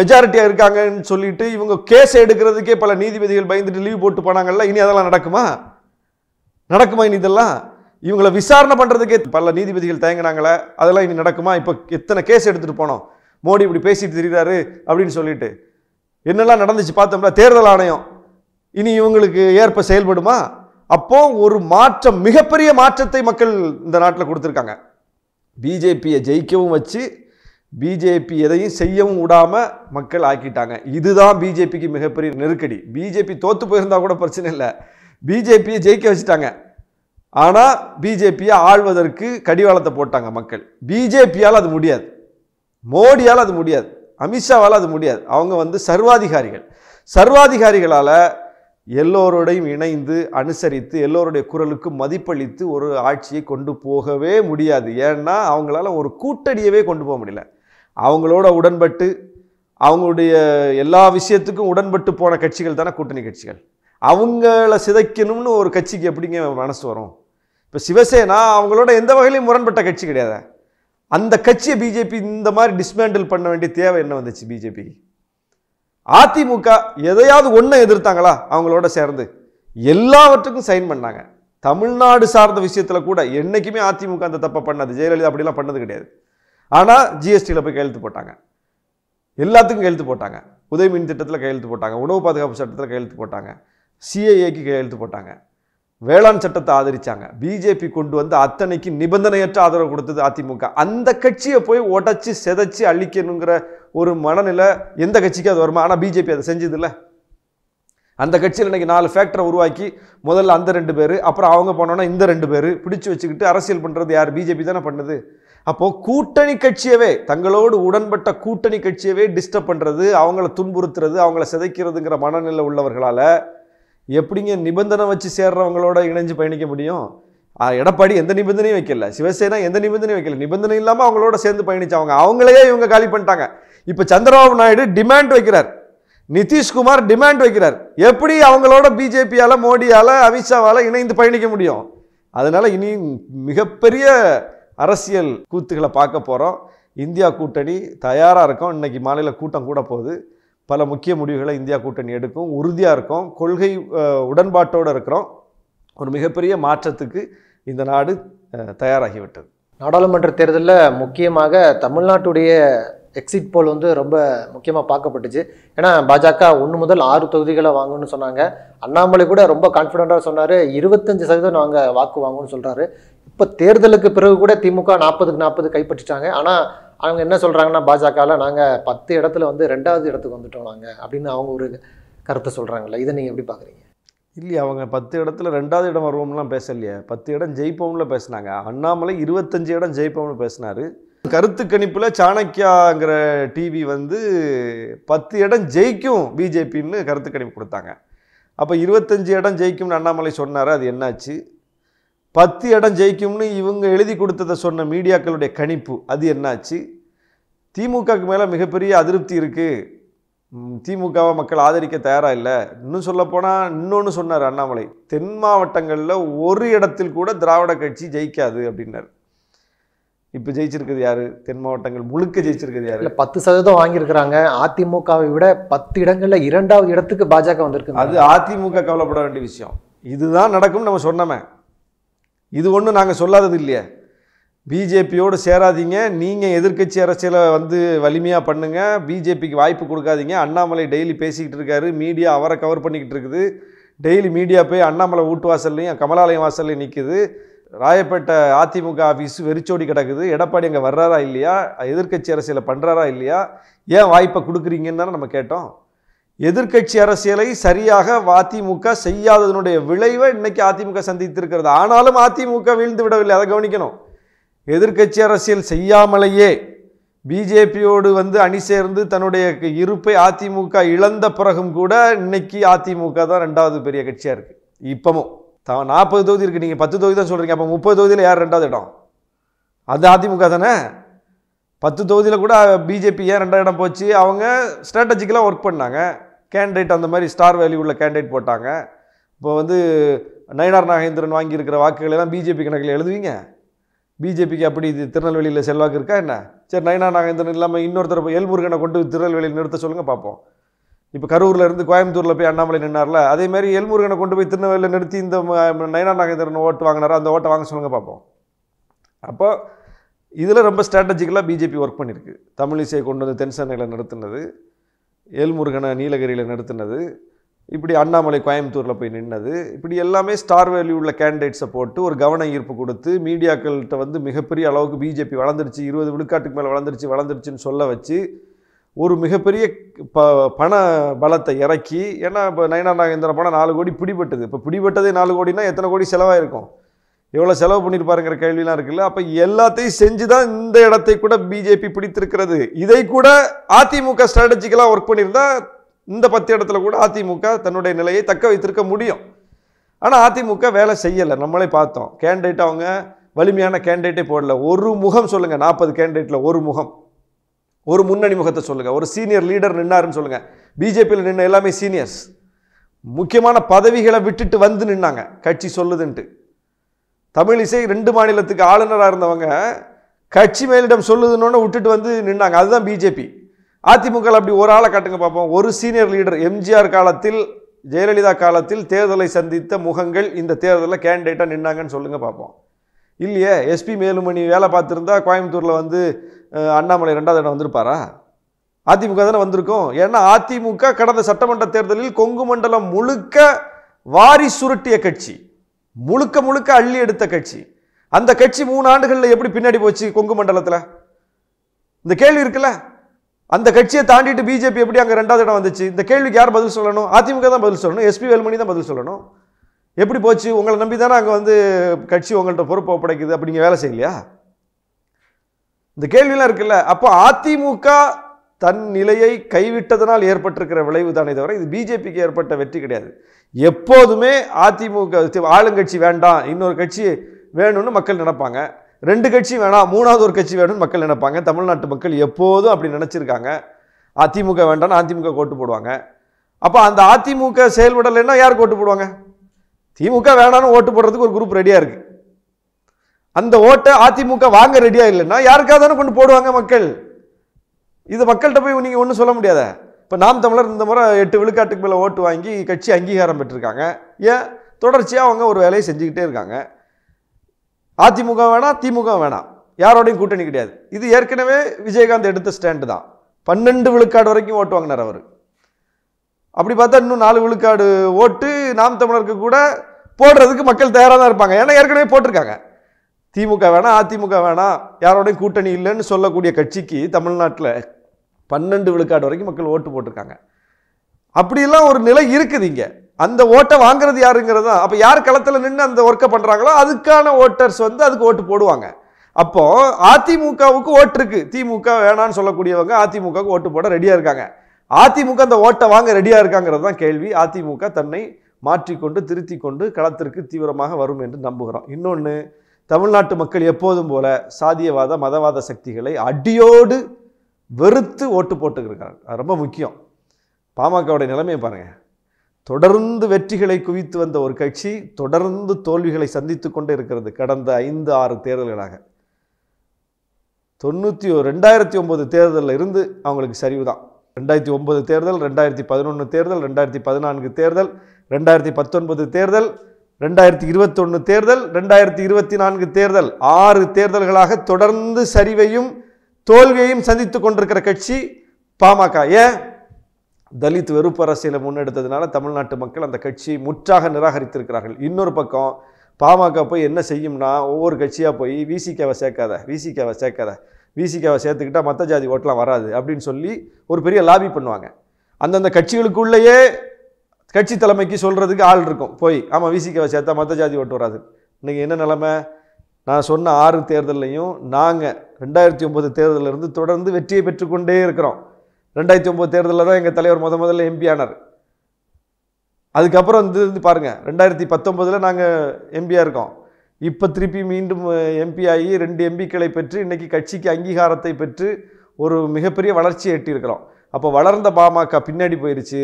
மெஜாரிட்டியாக இருக்காங்கன்னு சொல்லிட்டு இவங்க கேஸ் எடுக்கிறதுக்கே பல நீதிபதிகள் பயந்துட்டு லீவ் போட்டு போனாங்கல்ல இனி அதெல்லாம் நடக்குமா நடக்குமா இனி இதெல்லாம் இவங்களை விசாரணை பண்ணுறதுக்கே பல நீதிபதிகள் தயங்கினாங்களே அதெல்லாம் இனி நடக்குமா இப்போ எத்தனை கேஸ் எடுத்துகிட்டு போனோம் மோடி இப்படி பேசிட்டு தெரிகிறாரு அப்படின்னு சொல்லிட்டு என்னெல்லாம் நடந்துச்சு பார்த்தோம்னா தேர்தல் ஆணையம் இனி இவங்களுக்கு ஏற்ப செயல்படுமா அப்போ ஒரு மாற்றம் மிகப்பெரிய மாற்றத்தை மக்கள் இந்த நாட்டில் கொடுத்துருக்காங்க பிஜேபியை ஜெயிக்கவும் வச்சு பிஜேபி எதையும் செய்யவும் விடாமல் மக்கள் ஆக்கிட்டாங்க இதுதான் பிஜேபிக்கு மிகப்பெரிய நெருக்கடி பிஜேபி தோற்று போயிருந்தா கூட பிரச்சனை இல்லை பிஜேபியை ஜெயிக்க வச்சுட்டாங்க ஆனால் பிஜேபியை ஆள்வதற்கு கடிவாளத்தை போட்டாங்க மக்கள் பிஜேபியால் அது முடியாது மோடியால் அது முடியாது அமித்ஷாவால் அது முடியாது அவங்க வந்து சர்வாதிகாரிகள் சர்வாதிகாரிகளால் எல்லோரோடையும் இணைந்து அனுசரித்து எல்லோருடைய குரலுக்கு மதிப்பளித்து ஒரு ஆட்சியை கொண்டு போகவே முடியாது ஏன்னா அவங்களால ஒரு கூட்டணியவே கொண்டு போக முடியல அவங்களோட உடன்பட்டு அவங்களுடைய எல்லா விஷயத்துக்கும் உடன்பட்டு போன கட்சிகள் தானே கூட்டணி கட்சிகள் அவங்கள சிதைக்கணும்னு ஒரு கட்சிக்கு எப்படிங்க மனசு வரும் இப்போ சிவசேனா அவங்களோட எந்த வகையிலையும் முரண்பட்ட கட்சி கிடையாது அந்த கட்சியை பிஜேபி இந்த மாதிரி டிஸ்மேண்டில் பண்ண வேண்டிய தேவை என்ன வந்துச்சு பிஜேபிக்கு அதிமுக எதையாவது ஒன்றை எதிர்த்தாங்களா அவங்களோட சேர்ந்து எல்லாவற்றுக்கும் சைன் பண்ணாங்க தமிழ்நாடு சார்ந்த விஷயத்தில் கூட என்றைக்குமே அதிமுக அந்த தப்பை பண்ணாது ஜெயலலிதா அப்படிலாம் பண்ணது கிடையாது ஆனால் ஜிஎஸ்டியில் போய் கையெழுத்து போட்டாங்க எல்லாத்துக்கும் கையெழுத்து போட்டாங்க உதவி மின் திட்டத்தில் கையெழுத்து போட்டாங்க உணவு பாதுகாப்பு சட்டத்தில் கையெழுத்து போட்டாங்க சிஏஏக்கு கையெழுத்து போட்டாங்க வேளாண் சட்டத்தை ஆதரித்தாங்க பிஜேபி கொண்டு வந்து அத்தனைக்கு நிபந்தனையற்ற ஆதரவு கொடுத்தது அதிமுக அந்த கட்சியை போய் உடச்சி செதைச்சி அழிக்கணுங்கிற ஒரு மனநிலை எந்த கட்சிக்கு அது வருமா ஆனால் பிஜேபி அதை செஞ்சதில்லை அந்த கட்சியில் இன்றைக்கி நாலு ஃபேக்டரை உருவாக்கி முதல்ல அந்த ரெண்டு பேர் அப்புறம் அவங்க போனோன்னா இந்த ரெண்டு பேர் பிடிச்சி வச்சுக்கிட்டு அரசியல் பண்ணுறது யார் பிஜேபி தானே பண்ணுது அப்போது கூட்டணி கட்சியவே தங்களோடு உடன்பட்ட கூட்டணி கட்சியவே டிஸ்டர்ப் பண்ணுறது அவங்கள துன்புறுத்துறது அவங்கள சிதைக்கிறதுங்கிற மனநிலை உள்ளவர்களால் எப்படிங்க நிபந்தனை வச்சு சேர்றவங்களோட இணைஞ்சு பயணிக்க முடியும் எடப்பாடி எந்த நிபந்தனையும் வைக்கல சிவசேனா எந்த நிபந்தனையும் வைக்கல நிபந்தனை இல்லாமல் அவங்களோட சேர்ந்து பயணிச்சவங்க அவங்களையே இவங்க காலி பண்ணிட்டாங்க இப்போ சந்திரபாபு நாயுடு டிமாண்ட் வைக்கிறார் நிதிஷ்குமார் டிமாண்ட் வைக்கிறார் எப்படி அவங்களோட பிஜேபியால் மோடியால் அமித்ஷாவால் இணைந்து பயணிக்க முடியும் அதனால் இனி மிகப்பெரிய அரசியல் கூத்துகளை பார்க்க போகிறோம் இந்தியா கூட்டணி தயாராக இருக்கும் இன்றைக்கி மாலையில் கூட்டம் கூட போகுது பல முக்கிய முடிவுகளை இந்தியா கூட்டணி எடுக்கும் உறுதியாக இருக்கும் கொள்கை உடன்பாட்டோடு இருக்கிறோம் ஒரு மிகப்பெரிய மாற்றத்துக்கு இந்த நாடு தயாராகிவிட்டது நாடாளுமன்ற தேர்தலில் முக்கியமாக தமிழ்நாட்டுடைய எக்ஸிட் போல் வந்து ரொம்ப முக்கியமாக பார்க்கப்பட்டுச்சு ஏன்னா பாஜக ஒன்று முதல் ஆறு தொகுதிகளை வாங்கணும்னு சொன்னாங்க அண்ணாமலை கூட ரொம்ப கான்ஃபிடென்ட்டாக சொன்னார் இருபத்தஞ்சு சதவீதம் நாங்கள் வாக்கு வாங்கணும்னு சொல்கிறாரு இப்போ தேர்தலுக்கு பிறகு கூட திமுக நாற்பதுக்கு நாற்பது கைப்பற்றிட்டாங்க ஆனால் அவங்க என்ன சொல்கிறாங்கன்னா பாஜகவில் நாங்கள் பத்து இடத்துல வந்து ரெண்டாவது இடத்துக்கு வந்துட்டோம் நாங்கள் அப்படின்னு அவங்க ஒரு கருத்தை சொல்கிறாங்கல்ல இதை நீங்கள் எப்படி பார்க்குறீங்க இல்லையா அவங்க பத்து இடத்துல ரெண்டாவது இடம் வருவோம்லாம் பேசலையே பத்து இடம் ஜெயிப்போம்ல பேசினாங்க அண்ணாமலை இருபத்தஞ்சு இடம் ஜெயிப்போம்னு பேசினார் கருத்து கணிப்பில் சாணக்கியாங்கிற டிவி வந்து பத்து இடம் ஜெயிக்கும் பிஜேபின்னு கருத்து கணிப்பு கொடுத்தாங்க அப்போ இருபத்தஞ்சு இடம் ஜெயிக்கும்னு அண்ணாமலை சொன்னார் அது என்னாச்சு பத்து இடம் ஜெயிக்கும்னு இவங்க எழுதி கொடுத்ததை சொன்ன மீடியாக்களுடைய கணிப்பு அது என்னாச்சு திமுகக்கு மேலே மிகப்பெரிய அதிருப்தி இருக்குது திமுகவை மக்கள் ஆதரிக்க தயாராக இல்லை இன்னும் சொல்லப்போனால் இன்னொன்று சொன்னார் அண்ணாமலை தென் மாவட்டங்களில் ஒரு இடத்தில் கூட திராவிட கட்சி ஜெயிக்காது அப்படின்னார் இப்போ ஜெயிச்சிருக்கிறது யாரு தென் மாவட்டங்கள் முழுக்க ஜெயிச்சிருக்கிறது யாரு இல்லை பத்து சதவீதம் வாங்கியிருக்கிறாங்க அதிமுகவை விட பத்து இடங்களில் இரண்டாவது இடத்துக்கு பாஜக வந்திருக்கு அது அதிமுக கவலைப்பட வேண்டிய விஷயம் இதுதான் நடக்கும்னு நம்ம சொன்னோமே இது ஒன்றும் நாங்கள் சொல்லாதது இல்லையே பிஜேபியோடு சேராதீங்க நீங்கள் எதிர்கட்சி அரசியலை வந்து வலிமையாக பண்ணுங்கள் பிஜேபிக்கு வாய்ப்பு கொடுக்காதீங்க அண்ணாமலை டெய்லி பேசிக்கிட்டு இருக்காரு மீடியா அவரை கவர் பண்ணிக்கிட்டு இருக்குது டெய்லி மீடியா போய் அண்ணாமலை வீட்டு வாசல்லையும் கமலாலயம் வாசல்லையும் நிற்குது ராயப்பேட்டை அதிமுக ஆஃபீஸ் வெறிச்சோடி கிடக்குது எடப்பாடி அங்கே வர்றாரா இல்லையா எதிர்கட்சி அரசியலை பண்ணுறாரா இல்லையா ஏன் வாய்ப்பை கொடுக்குறீங்கன்னு தானே நம்ம கேட்டோம் எதிர்கட்சி அரசியலை சரியாக அதிமுக செய்யாததனுடைய விளைவை இன்னைக்கு அதிமுக சந்தித்திருக்கிறது ஆனாலும் அதிமுக வீழ்ந்து விடவில்லை அதை கவனிக்கணும் எதிர்கட்சி அரசியல் செய்யாமலேயே பிஜேபியோடு வந்து அணி சேர்ந்து தன்னுடைய இருப்பை அதிமுக இழந்த பிறகும் கூட இன்னைக்கு அதிமுக தான் ரெண்டாவது பெரிய கட்சியாக இருக்குது இப்போவும் தான் நாற்பது தொகுதி இருக்குது நீங்கள் பத்து தொகுதி தான் சொல்கிறீங்க அப்போ முப்பது தொகுதியில் யார் ரெண்டாவது இடம் அது அதிமுக தானே பத்து தொகுதியில் கூட பிஜேபி ஏன் ரெண்டாவது இடம் போச்சு அவங்க ஸ்ட்ராட்டஜிக்கலாக ஒர்க் பண்ணாங்க கேண்டிடேட் அந்த மாதிரி ஸ்டார் வேல்யூ உள்ள கேண்டிடேட் போட்டாங்க இப்போ வந்து நயனார் நாகேந்திரன் வாங்கியிருக்கிற வாக்குகளை எல்லாம் பிஜேபி கணக்கில் எழுதுவீங்க பிஜேபிக்கு அப்படி இது திருநெல்வேலியில் செல்வாக்கு இருக்கா என்ன சரி நயனா நாகேந்திரன் இல்லாமல் இன்னொருத்தர் எல்முருகனை கொண்டு திருநெல்வேலியில் நிறுத்த சொல்லுங்கள் பார்ப்போம் இப்போ கரூரில் இருந்து கோயம்புத்தூரில் போய் அண்ணாமலை நின்னார்ல அதே மாதிரி எல்முருகனை கொண்டு போய் திருநெல்வேலியில் நிறுத்தி இந்த நயனா நாகேந்திரன் ஓட்டு வாங்கினாரோ அந்த ஓட்டை வாங்க சொல்லுங்கள் பார்ப்போம் அப்போ இதில் ரொம்ப ஸ்ட்ராட்டஜிக்கலாக பிஜேபி ஒர்க் பண்ணியிருக்கு தமிழிசையை கொண்டு வந்து தென் சென்னையில் நிறுத்தினது ஏல்முருகனை நீலகிரியில் நிறுத்தினது இப்படி அண்ணாமலை கோயம்புத்தூரில் போய் நின்னது இப்படி எல்லாமே ஸ்டார் வேல்யூ உள்ள கேண்டிடேட்ஸை போட்டு ஒரு கவன ஈர்ப்பு கொடுத்து மீடியாக்கள்கிட்ட வந்து மிகப்பெரிய அளவுக்கு பிஜேபி வளர்ந்துருச்சு இருபது விழுக்காட்டுக்கு மேலே வளர்ந்துருச்சு வளர்ந்துருச்சுன்னு சொல்ல வச்சு ஒரு மிகப்பெரிய ப பண பலத்தை இறக்கி ஏன்னா இப்போ நயனா நாகேந்திரன் பணம் நாலு கோடி பிடிபட்டது இப்போ பிடிபட்டதே நாலு கோடினா எத்தனை கோடி செலவாயிருக்கும் எவ்வளோ செலவு பண்ணியிருப்பாருங்கிற கேள்விலாம் இருக்குல்ல அப்போ எல்லாத்தையும் செஞ்சு தான் இந்த இடத்தை கூட பிஜேபி பிடித்திருக்கிறது இதை கூட அதிமுக ஸ்ட்ராட்டஜிக்கலாக ஒர்க் பண்ணியிருந்தா இந்த பத்து இடத்துல கூட அதிமுக தன்னுடைய நிலையை தக்க வைத்திருக்க முடியும் ஆனால் அதிமுக வேலை செய்யலை நம்மளே பார்த்தோம் கேண்டிடேட் அவங்க வலிமையான கேண்டிடேட்டே போடல ஒரு முகம் சொல்லுங்கள் நாற்பது கேண்டிடேட்டில் ஒரு முகம் ஒரு முன்னணி முகத்தை சொல்லுங்கள் ஒரு சீனியர் லீடர் நின்னாருன்னு சொல்லுங்கள் பிஜேபியில் நின்று எல்லாமே சீனியர்ஸ் முக்கியமான பதவிகளை விட்டுட்டு வந்து நின்னாங்க கட்சி சொல்லுதுன்ட்டு தமிழிசை ரெண்டு மாநிலத்துக்கு ஆளுநராக இருந்தவங்க கட்சி மேலிடம் சொல்லுதுன்னு விட்டுட்டு வந்து நின்னாங்க அதுதான் பிஜேபி அதிமுக அப்படி ஒரு ஆளை காட்டுங்க பார்ப்போம் ஒரு சீனியர் லீடர் எம்ஜிஆர் காலத்தில் ஜெயலலிதா காலத்தில் தேர்தலை சந்தித்த முகங்கள் இந்த தேர்தலில் கேண்டிடேட்டாக நின்னாங்கன்னு சொல்லுங்கள் பார்ப்போம் இல்லையே எஸ்பி மேலுமணி வேலை பார்த்துருந்தா கோயம்புத்தூரில் வந்து அண்ணாமலை ரெண்டாவது இடம் வந்திருப்பாரா அதிமுக தானே வந்திருக்கும் ஏன்னா அதிமுக கடந்த சட்டமன்ற தேர்தலில் கொங்கு மண்டலம் முழுக்க வாரி சுருட்டிய கட்சி முழுக்க முழுக்க அள்ளி எடுத்த கட்சி அந்த கட்சி மூணு ஆண்டுகளில் எப்படி பின்னாடி போச்சு கொங்கு மண்டலத்தில் இந்த கேள்வி இருக்குல்ல அந்த கட்சியை தாண்டிட்டு பிஜேபி எப்படி அங்கே ரெண்டாவது இடம் வந்துச்சு இந்த கேள்விக்கு யார் பதில் சொல்லணும் அதிமுக தான் பதில் சொல்லணும் எஸ்பி வேலுமணி தான் பதில் சொல்லணும் எப்படி போச்சு உங்களை நம்பி தானே அங்கே வந்து கட்சி உங்கள்கிட்ட பொறுப்பு ஒப்படைக்குது அப்படிங்க வேலை செய்யலையா இந்த கேள்வியெல்லாம் இருக்குல்ல அப்போ அதிமுக தன் நிலையை கைவிட்டதனால் ஏற்பட்டிருக்கிற விளைவு தானே தவிர இது பிஜேபிக்கு ஏற்பட்ட வெற்றி கிடையாது எப்போதுமே அதிமுக ஆளுங்கட்சி வேண்டாம் இன்னொரு கட்சி வேணும்னு மக்கள் நினைப்பாங்க ரெண்டு கட்சி வேணாம் மூணாவது ஒரு கட்சி வேணும்னு மக்கள் நினைப்பாங்க தமிழ்நாட்டு மக்கள் எப்போதும் அப்படி நினச்சிருக்காங்க அதிமுக வேண்டாம்னு அதிமுக கோட்டு போடுவாங்க அப்போ அந்த அதிமுக செயல்படலைன்னா யார் கோட்டு போடுவாங்க திமுக வேணான்னு ஓட்டு போடுறதுக்கு ஒரு குரூப் ரெடியாக இருக்குது அந்த ஓட்டை அதிமுக வாங்க ரெடியாக இல்லைன்னா யாருக்காக தானே கொண்டு போடுவாங்க மக்கள் இது மக்கள்கிட்ட போய் நீங்கள் ஒன்றும் சொல்ல முடியாத இப்போ நாம் தமிழர் இந்த முறை எட்டு விழுக்காட்டுக்கு மேலே ஓட்டு வாங்கி கட்சி அங்கீகாரம் பெற்றிருக்காங்க ஏன் தொடர்ச்சியாக அவங்க ஒரு வேலையை செஞ்சுக்கிட்டே இருக்காங்க அதிமுக வேணாம் திமுக வேணாம் யாரோடையும் கூட்டணி கிடையாது இது ஏற்கனவே விஜயகாந்த் எடுத்த ஸ்டாண்டு தான் பன்னெண்டு விழுக்காடு வரைக்கும் ஓட்டு வாங்கினார் அவர் அப்படி பார்த்தா இன்னும் நாலு விழுக்காடு ஓட்டு நாம் தமிழருக்கு கூட போடுறதுக்கு மக்கள் தயாராக தான் இருப்பாங்க ஏன்னா ஏற்கனவே போட்டிருக்காங்க திமுக வேணாம் அதிமுக வேணாம் யாரோடையும் கூட்டணி இல்லைன்னு சொல்லக்கூடிய கட்சிக்கு தமிழ்நாட்டில் பன்னெண்டு விழுக்காடு வரைக்கும் மக்கள் ஓட்டு போட்டிருக்காங்க அப்படியெல்லாம் ஒரு நிலை இருக்குது இங்கே அந்த ஓட்டை வாங்குறது யாருங்கிறது தான் அப்போ யார் களத்தில் நின்று அந்த ஒர்க்கை பண்ணுறாங்களோ அதுக்கான ஓட்டர்ஸ் வந்து அதுக்கு ஓட்டு போடுவாங்க அப்போது அதிமுகவுக்கு ஓட்டு இருக்குது திமுக வேணான்னு சொல்லக்கூடியவங்க அதிமுகவுக்கு ஓட்டு போட ரெடியாக இருக்காங்க அதிமுக அந்த ஓட்டை வாங்க ரெடியாக இருக்காங்கிறது தான் கேள்வி அதிமுக தன்னை மாற்றிக்கொண்டு திருத்தி கொண்டு களத்திற்கு தீவிரமாக வரும் என்று நம்புகிறோம் இன்னொன்று தமிழ்நாட்டு மக்கள் எப்போதும் போல சாதியவாத மதவாத சக்திகளை அடியோடு வெறுத்து ஓட்டு போட்டுக்கிறாங்க அது ரொம்ப முக்கியம் பாமகவுடைய நிலைமையை பாருங்கள் தொடர்ந்து வெற்றிகளை குவித்து வந்த ஒரு கட்சி தொடர்ந்து தோல்விகளை சந்தித்து கொண்டே இருக்கிறது கடந்த ஐந்து ஆறு தேர்தல்களாக தொண்ணூற்றி ரெண்டாயிரத்தி ஒம்பது தேர்தலில் இருந்து அவங்களுக்கு சரிவு தான் ரெண்டாயிரத்தி ஒம்பது தேர்தல் ரெண்டாயிரத்தி பதினொன்று தேர்தல் ரெண்டாயிரத்தி பதினான்கு தேர்தல் ரெண்டாயிரத்தி பத்தொன்பது தேர்தல் ரெண்டாயிரத்தி இருபத்தொன்று தேர்தல் ரெண்டாயிரத்தி இருபத்தி நான்கு தேர்தல் ஆறு தேர்தல்களாக தொடர்ந்து சரிவையும் தோல்வியையும் சந்தித்து கொண்டிருக்கிற கட்சி பாமக ஏன் தலித் வெறுப்பு அரசியலை முன்னெடுத்ததுனால தமிழ்நாட்டு மக்கள் அந்த கட்சி முற்றாக நிராகரித்திருக்கிறார்கள் இன்னொரு பக்கம் பாமக போய் என்ன செய்யும்னா ஒவ்வொரு கட்சியாக போய் விசிகேவை சேர்க்காத விசிகேவை சேர்க்காத விசிகேவை சேர்த்துக்கிட்டால் மற்ற ஜாதி ஓட்டெலாம் வராது அப்படின்னு சொல்லி ஒரு பெரிய லாபி பண்ணுவாங்க அந்தந்த கட்சிகளுக்குள்ளேயே கட்சி தலைமைக்கு சொல்கிறதுக்கு ஆள் இருக்கும் போய் ஆமாம் விசிகேவை சேர்த்தா மற்ற ஜாதி ஓட்டு வராது இன்றைக்கி என்ன நிலமை நான் சொன்ன ஆறு தேர்தல்லையும் நாங்கள் ரெண்டாயிரத்தி ஒம்பது தேர்தலிருந்து தொடர்ந்து வெற்றியை பெற்றுக்கொண்டே இருக்கிறோம் ரெண்டாயிரத்தி ஒம்பது தேர்தலில் தான் எங்கள் தலைவர் முத முதல்ல எம்பி ஆனார் அதுக்கப்புறம் வந்து இருந்து பாருங்கள் ரெண்டாயிரத்தி பத்தொம்பதில் நாங்கள் எம்பியாக இருக்கோம் இப்போ திருப்பி மீண்டும் எம்பி ஆகி ரெண்டு எம்பிக்களை பெற்று இன்றைக்கி கட்சிக்கு அங்கீகாரத்தை பெற்று ஒரு மிகப்பெரிய வளர்ச்சியை எட்டியிருக்கிறோம் அப்போ வளர்ந்த பாமக பின்னாடி போயிடுச்சு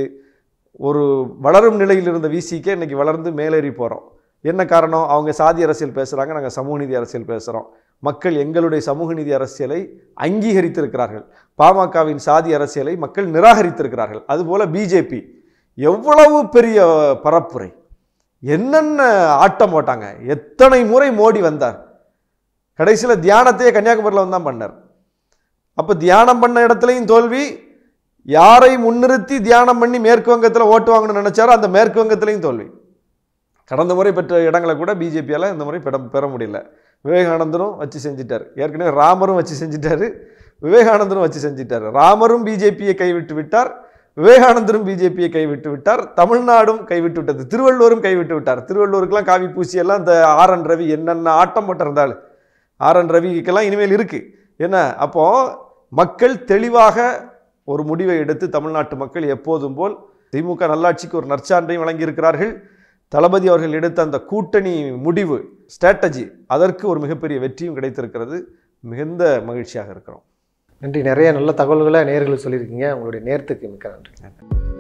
ஒரு வளரும் நிலையில் இருந்த விசிக்கே இன்றைக்கி வளர்ந்து மேலேறி போகிறோம் என்ன காரணம் அவங்க சாதி அரசியல் பேசுகிறாங்க நாங்கள் சமூக நீதி அரசியல் பேசுகிறோம் மக்கள் எங்களுடைய சமூக நீதி அரசியலை அங்கீகரித்திருக்கிறார்கள் பாமகவின் சாதி அரசியலை மக்கள் நிராகரித்திருக்கிறார்கள் அதுபோல் பிஜேபி எவ்வளவு பெரிய பரப்புரை என்னென்ன ஆட்டம் போட்டாங்க எத்தனை முறை மோடி வந்தார் கடைசியில் தியானத்தையே கன்னியாகுமரியில் தான் பண்ணார் அப்போ தியானம் பண்ண இடத்துலையும் தோல்வி யாரை முன்னிறுத்தி தியானம் பண்ணி மேற்கு வங்கத்தில் ஓட்டு வாங்கணும்னு நினச்சாரோ அந்த மேற்கு வங்கத்திலையும் தோல்வி கடந்த முறை பெற்ற இடங்களை கூட பிஜேபியால் இந்த முறை பெற முடியல விவேகானந்தரும் வச்சு செஞ்சிட்டார் ஏற்கனவே ராமரும் வச்சு செஞ்சிட்டார் விவேகானந்தரும் வச்சு செஞ்சிட்டார் ராமரும் பிஜேபியை கைவிட்டு விட்டார் விவேகானந்தரும் பிஜேபியை கைவிட்டு விட்டார் தமிழ்நாடும் கைவிட்டு விட்டது திருவள்ளூரும் கைவிட்டு விட்டார் திருவள்ளூருக்கெல்லாம் காவி பூசியெல்லாம் எல்லாம் இந்த ஆர் என் ரவி என்னென்ன ஆட்டம் போட்டிருந்தாள் ஆர் என் ரவிக்கெல்லாம் இனிமேல் இருக்குது என்ன அப்போது மக்கள் தெளிவாக ஒரு முடிவை எடுத்து தமிழ்நாட்டு மக்கள் எப்போதும் போல் திமுக நல்லாட்சிக்கு ஒரு நற்சான்றையும் வழங்கியிருக்கிறார்கள் தளபதி அவர்கள் எடுத்த அந்த கூட்டணி முடிவு ஸ்ட்ராட்டஜி அதற்கு ஒரு மிகப்பெரிய வெற்றியும் கிடைத்திருக்கிறது மிகுந்த மகிழ்ச்சியாக இருக்கிறோம் நன்றி நிறைய நல்ல தகவல்களை நேர்களுக்கு சொல்லியிருக்கீங்க உங்களுடைய நேரத்துக்கு மிக்க நன்றி